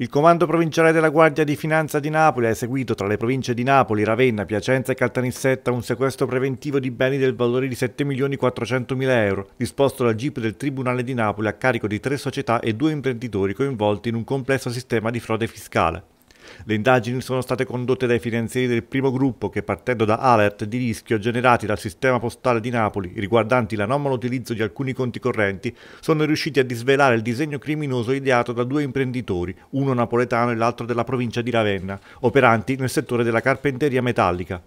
Il Comando Provinciale della Guardia di Finanza di Napoli ha eseguito tra le province di Napoli, Ravenna, Piacenza e Caltanissetta un sequestro preventivo di beni del valore di 7.400.000 euro, disposto dal GIP del Tribunale di Napoli a carico di tre società e due imprenditori coinvolti in un complesso sistema di frode fiscale. Le indagini sono state condotte dai finanzieri del primo gruppo che partendo da alert di rischio generati dal sistema postale di Napoli riguardanti l'anomalo utilizzo di alcuni conti correnti sono riusciti a disvelare il disegno criminoso ideato da due imprenditori, uno napoletano e l'altro della provincia di Ravenna, operanti nel settore della carpenteria metallica.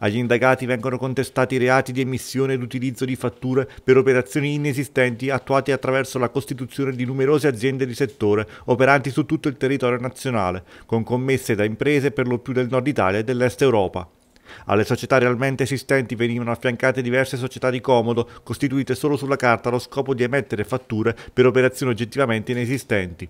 Agli indagati vengono contestati i reati di emissione ed utilizzo di fatture per operazioni inesistenti attuate attraverso la costituzione di numerose aziende di settore operanti su tutto il territorio nazionale, con commesse da imprese per lo più del nord Italia e dell'est Europa. Alle società realmente esistenti venivano affiancate diverse società di comodo, costituite solo sulla carta allo scopo di emettere fatture per operazioni oggettivamente inesistenti.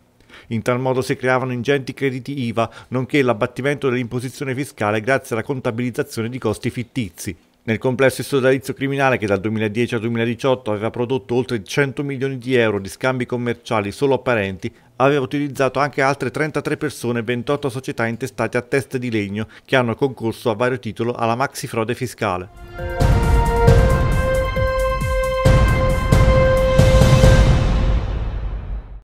In tal modo si creavano ingenti crediti IVA, nonché l'abbattimento dell'imposizione fiscale grazie alla contabilizzazione di costi fittizi. Nel complesso il sodalizio criminale che dal 2010 al 2018 aveva prodotto oltre 100 milioni di euro di scambi commerciali solo apparenti, aveva utilizzato anche altre 33 persone e 28 società intestate a teste di legno che hanno concorso a vario titolo alla maxi frode fiscale.